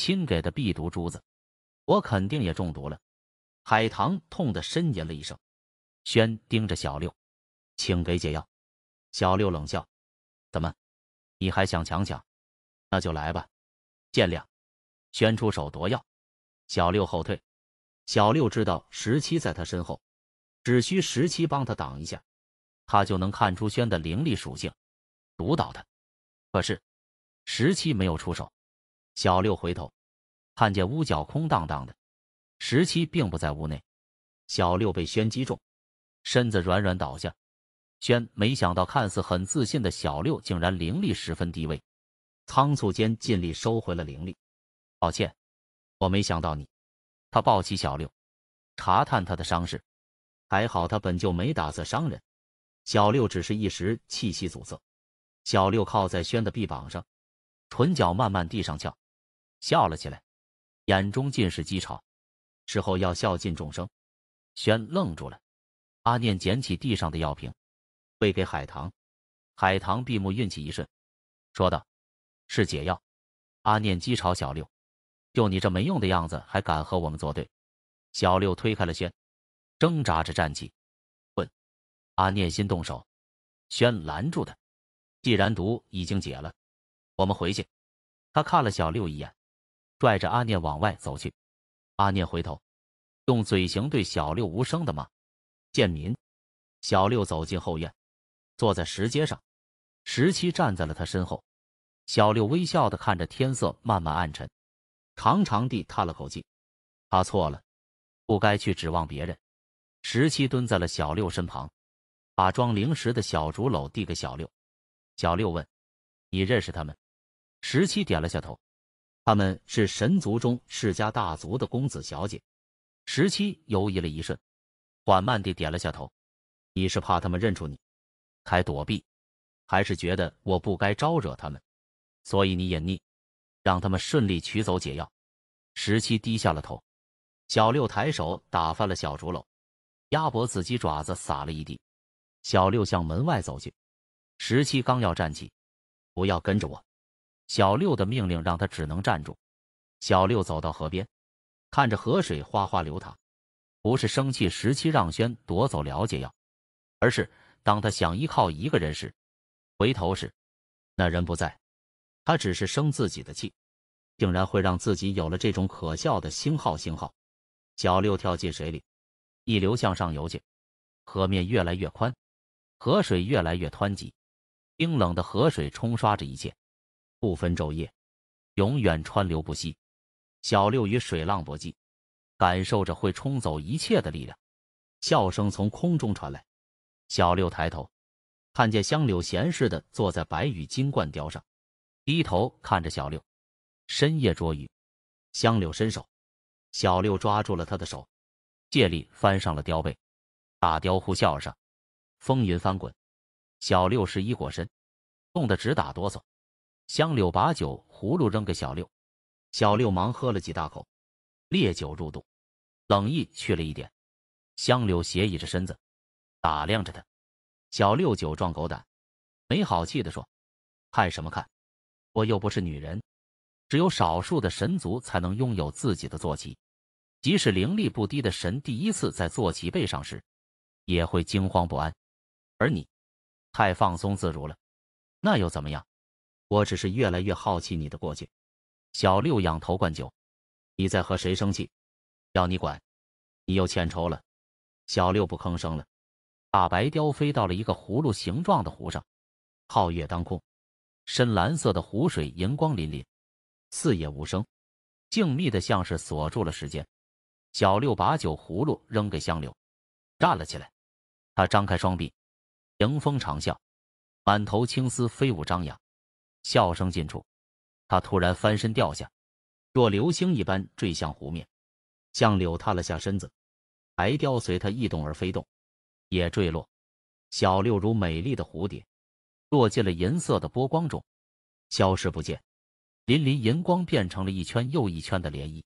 亲给的必毒珠子，我肯定也中毒了。海棠痛得呻吟了一声。轩盯着小六，请给解药。小六冷笑：“怎么？你还想强抢？那就来吧。”见谅。轩出手夺药，小六后退。小六知道十七在他身后，只需十七帮他挡一下，他就能看出轩的灵力属性，毒倒他。可是，十七没有出手。小六回头，看见屋角空荡荡的，十七并不在屋内。小六被轩击中，身子软软倒下。轩没想到，看似很自信的小六竟然灵力十分低微，仓促间尽力收回了灵力。抱歉，我没想到你。他抱起小六，查探他的伤势，还好他本就没打算伤人，小六只是一时气息阻塞。小六靠在轩的臂膀上，唇角慢慢地上翘。笑了起来，眼中尽是讥嘲。事后要孝敬众生。轩愣住了。阿念捡起地上的药瓶，喂给海棠。海棠闭目运气一瞬，说道：“是解药。”阿念讥嘲小六：“就你这没用的样子，还敢和我们作对？”小六推开了轩，挣扎着站起，问：“阿念，先动手？”轩拦住他：“既然毒已经解了，我们回去。”他看了小六一眼。拽着阿念往外走去，阿念回头，用嘴型对小六无声的骂：“贱民。”小六走进后院，坐在石阶上，十七站在了他身后。小六微笑的看着天色慢慢暗沉，长长地叹了口气：“他错了，不该去指望别人。”十七蹲在了小六身旁，把装零食的小竹篓递给小六。小六问：“你认识他们？”十七点了下头。他们是神族中世家大族的公子小姐。十七犹疑了一瞬，缓慢地点了下头。你是怕他们认出你，还躲避，还是觉得我不该招惹他们，所以你隐匿，让他们顺利取走解药？十七低下了头。小六抬手打翻了小竹篓，鸭脖子、鸡爪子撒了一地。小六向门外走去。十七刚要站起，不要跟着我。小六的命令让他只能站住。小六走到河边，看着河水哗哗流淌，不是生气十七让轩夺走了解药，而是当他想依靠一个人时，回头时那人不在。他只是生自己的气，竟然会让自己有了这种可笑的星号星号。小六跳进水里，一流向上游去。河面越来越宽，河水越来越湍急，冰冷的河水冲刷着一切。不分昼夜，永远川流不息。小六与水浪搏击，感受着会冲走一切的力量。笑声从空中传来，小六抬头，看见香柳闲适的坐在白羽金冠雕上，低头看着小六。深夜捉鱼，香柳伸手，小六抓住了他的手，借力翻上了雕背。大雕呼啸而上，风云翻滚。小六是一裹身，冻得直打哆嗦。香柳把酒葫芦扔给小六，小六忙喝了几大口烈酒入肚，冷意去了一点。香柳斜倚着身子，打量着他。小六酒壮狗胆，没好气地说：“看什么看？我又不是女人。只有少数的神族才能拥有自己的坐骑，即使灵力不低的神第一次在坐骑背上时，也会惊慌不安。而你太放松自如了，那又怎么样？”我只是越来越好奇你的过去。小六仰头灌酒，你在和谁生气？要你管！你又欠抽了。小六不吭声了。大白雕飞到了一个葫芦形状的湖上，皓月当空，深蓝色的湖水银光粼粼，四野无声，静谧的像是锁住了时间。小六把酒葫芦扔给香柳，站了起来，他张开双臂，迎风长啸，满头青丝飞舞张扬。笑声近处，他突然翻身掉下，若流星一般坠向湖面，向柳塌了下身子，白雕随他一动而飞动，也坠落。小六如美丽的蝴蝶，落进了银色的波光中，消失不见。粼粼银光变成了一圈又一圈的涟漪。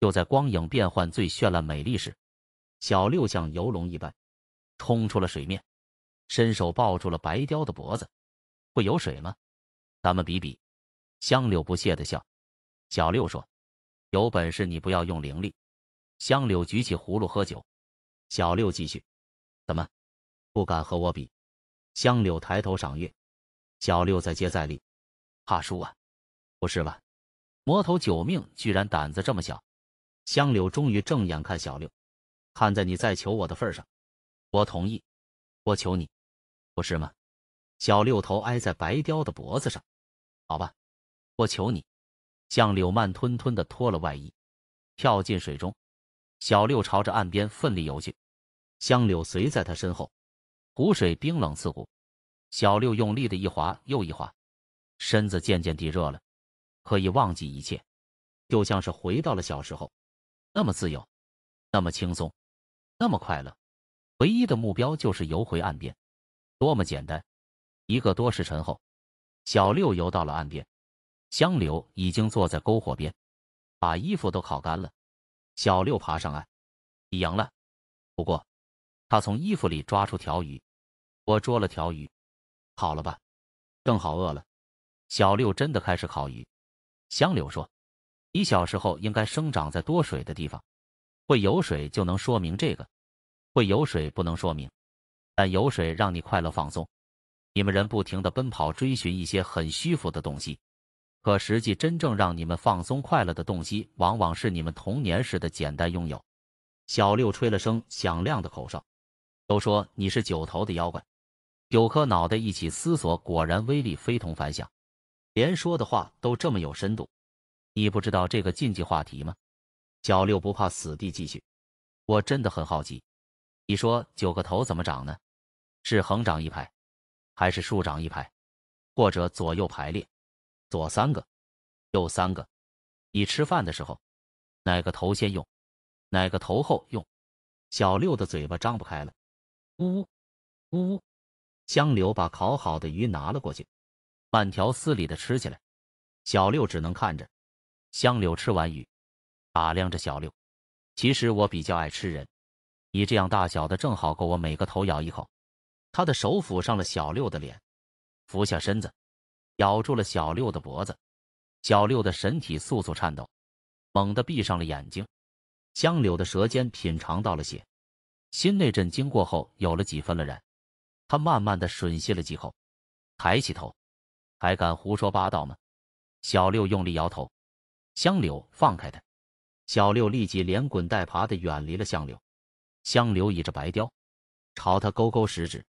就在光影变幻最绚烂美丽时，小六像游龙一般冲出了水面，伸手抱住了白雕的脖子。会有水吗？咱们比比，香柳不屑的笑。小六说：“有本事你不要用灵力。”香柳举起葫芦喝酒。小六继续：“怎么不敢和我比？”香柳抬头赏月。小六再接再厉：“怕输啊？不是吧？魔头九命居然胆子这么小！”香柳终于正眼看小六：“看在你再求我的份上，我同意。我求你，不是吗？”小六头挨在白雕的脖子上，好吧，我求你。向柳慢吞吞的脱了外衣，跳进水中。小六朝着岸边奋力游去，香柳随在他身后。湖水冰冷刺骨，小六用力的一划又一划，身子渐渐地热了，可以忘记一切，就像是回到了小时候，那么自由，那么轻松，那么快乐。唯一的目标就是游回岸边，多么简单。一个多时辰后，小六游到了岸边，香柳已经坐在篝火边，把衣服都烤干了。小六爬上岸，你赢了。不过，他从衣服里抓出条鱼。我捉了条鱼，好了吧？正好饿了。小六真的开始烤鱼。香柳说：“你小时候应该生长在多水的地方，会有水就能说明这个；会有水不能说明，但有水让你快乐放松。”你们人不停地奔跑，追寻一些很虚浮的东西，可实际真正让你们放松快乐的东西，往往是你们童年时的简单拥有。小六吹了声响亮的口哨，都说你是九头的妖怪，九颗脑袋一起思索，果然威力非同凡响，连说的话都这么有深度。你不知道这个禁忌话题吗？小六不怕死地继续。我真的很好奇，你说九个头怎么长呢？是横长一排。还是竖长一排，或者左右排列，左三个，右三个。你吃饭的时候，哪个头先用，哪个头后用？小六的嘴巴张不开了，呜呜呜！香柳把烤好的鱼拿了过去，慢条斯理的吃起来。小六只能看着。香柳吃完鱼，打量着小六。其实我比较爱吃人，你这样大小的正好够我每个头咬一口。他的手抚上了小六的脸，俯下身子，咬住了小六的脖子。小六的身体簌簌颤抖，猛地闭上了眼睛。香柳的舌尖品尝到了血，心内震惊过后有了几分了然。他慢慢的吮吸了几口，抬起头：“还敢胡说八道吗？”小六用力摇头。香柳放开他，小六立即连滚带爬的远离了香柳。香柳倚着白雕，朝他勾勾食指。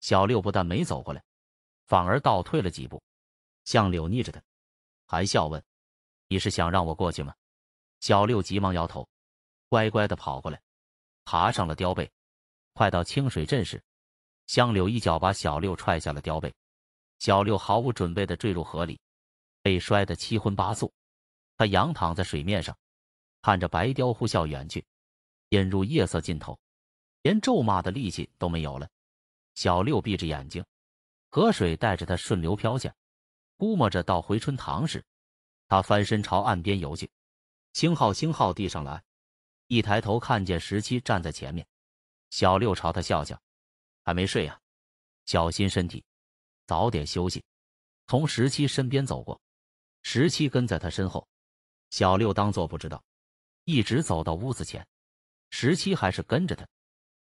小六不但没走过来，反而倒退了几步，向柳逆着他，含笑问：“你是想让我过去吗？”小六急忙摇头，乖乖的跑过来，爬上了雕背。快到清水镇时，香柳一脚把小六踹下了雕背，小六毫无准备的坠入河里，被摔得七荤八素。他仰躺在水面上，看着白雕呼啸远去，隐入夜色尽头，连咒骂的力气都没有了。小六闭着眼睛，河水带着他顺流飘下。估摸着到回春堂时，他翻身朝岸边游去。星号星号递上来，一抬头看见十七站在前面，小六朝他笑笑：“还没睡呀？小心身体，早点休息。”从十七身边走过，十七跟在他身后。小六当作不知道，一直走到屋子前，十七还是跟着他。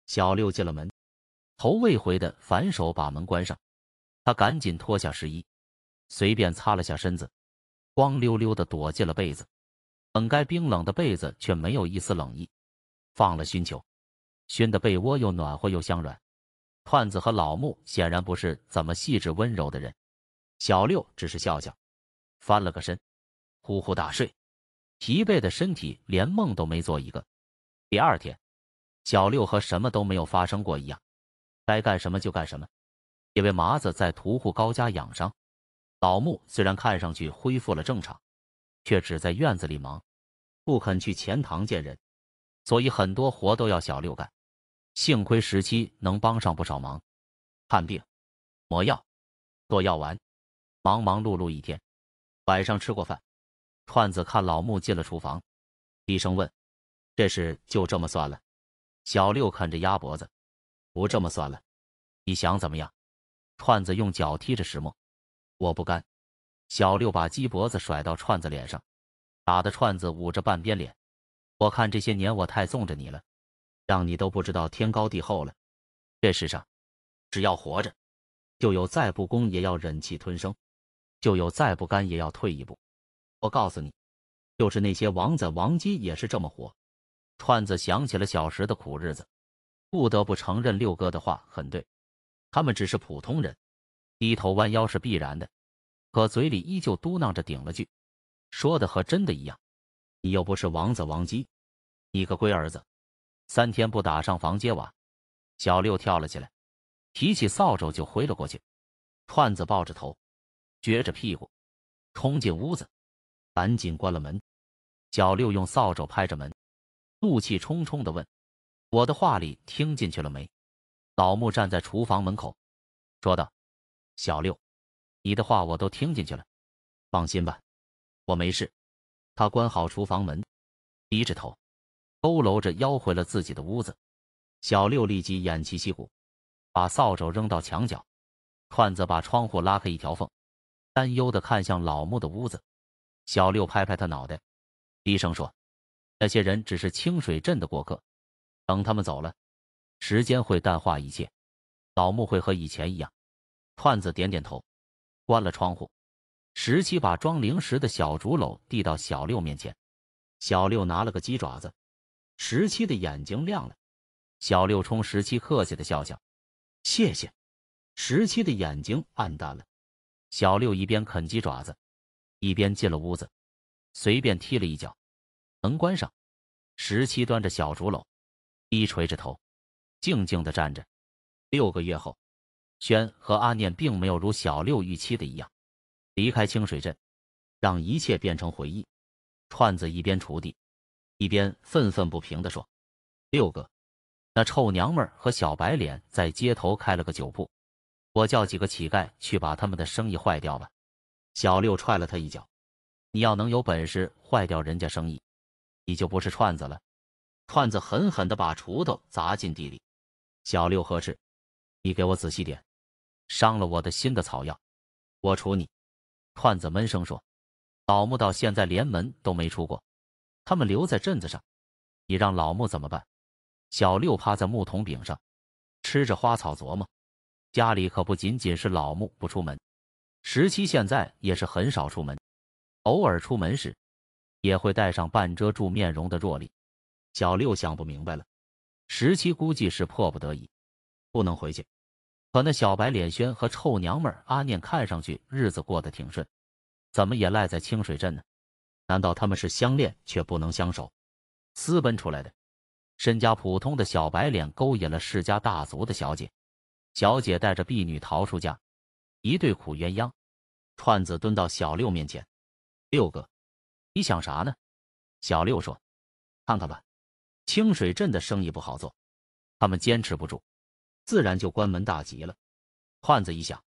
小六进了门。头未回的反手把门关上，他赶紧脱下湿衣，随便擦了下身子，光溜溜的躲进了被子。本该冰冷的被子却没有一丝冷意，放了熏球，熏的被窝又暖和又香软。胖子和老木显然不是怎么细致温柔的人，小六只是笑笑，翻了个身，呼呼大睡。疲惫的身体连梦都没做一个。第二天，小六和什么都没有发生过一样。该干什么就干什么，因为麻子在屠户高家养伤，老木虽然看上去恢复了正常，却只在院子里忙，不肯去钱塘见人，所以很多活都要小六干。幸亏十七能帮上不少忙，看病、抹药、做药丸，忙忙碌碌一天。晚上吃过饭，串子看老木进了厨房，低声问：“这事就这么算了？”小六啃着鸭脖子。不这么算了，你想怎么样？串子用脚踢着石磨，我不甘。小六把鸡脖子甩到串子脸上，打的串子捂着半边脸。我看这些年我太纵着你了，让你都不知道天高地厚了。这世上，只要活着，就有再不公也要忍气吞声，就有再不甘也要退一步。我告诉你，就是那些王子王姬也是这么活。串子想起了小时的苦日子。不得不承认，六哥的话很对。他们只是普通人，低头弯腰是必然的，可嘴里依旧嘟囔着顶了句，说的和真的一样。你又不是王子王姬，你个龟儿子，三天不打上房揭瓦。小六跳了起来，提起扫帚就挥了过去。串子抱着头，撅着屁股，冲进屋子，赶紧关了门。小六用扫帚拍着门，怒气冲冲地问。我的话里听进去了没？老木站在厨房门口，说道：“小六，你的话我都听进去了，放心吧，我没事。”他关好厨房门，低着头，佝偻着腰回了自己的屋子。小六立即偃旗息鼓，把扫帚扔到墙角。串子把窗户拉开一条缝，担忧地看向老木的屋子。小六拍拍他脑袋，低声说：“那些人只是清水镇的过客。”等他们走了，时间会淡化一切，老木会和以前一样。串子点点头，关了窗户。十七把装零食的小竹篓递到小六面前，小六拿了个鸡爪子。十七的眼睛亮了。小六冲十七客气的笑笑，谢谢。十七的眼睛暗淡了。小六一边啃鸡爪子，一边进了屋子，随便踢了一脚，门关上。十七端着小竹篓。低垂着头，静静地站着。六个月后，轩和阿念并没有如小六预期的一样离开清水镇，让一切变成回忆。串子一边锄地，一边愤愤不平地说：“六哥，那臭娘们儿和小白脸在街头开了个酒铺，我叫几个乞丐去把他们的生意坏掉吧。”小六踹了他一脚：“你要能有本事坏掉人家生意，你就不是串子了。”串子狠狠地把锄头砸进地里，小六呵斥：“你给我仔细点，伤了我的心的草药，我锄你。”串子闷声说：“老木到现在连门都没出过，他们留在镇子上，你让老木怎么办？”小六趴在木桶柄上，吃着花草琢磨，家里可不仅仅是老木不出门，十七现在也是很少出门，偶尔出门时，也会带上半遮住面容的若力。小六想不明白了，十七估计是迫不得已，不能回去。可那小白脸轩和臭娘们阿念看上去日子过得挺顺，怎么也赖在清水镇呢？难道他们是相恋却不能相守，私奔出来的？身家普通的小白脸勾引了世家大族的小姐，小姐带着婢女逃出家，一对苦鸳鸯。串子蹲到小六面前，六哥，你想啥呢？小六说：“看看吧。”清水镇的生意不好做，他们坚持不住，自然就关门大吉了。汉子一想。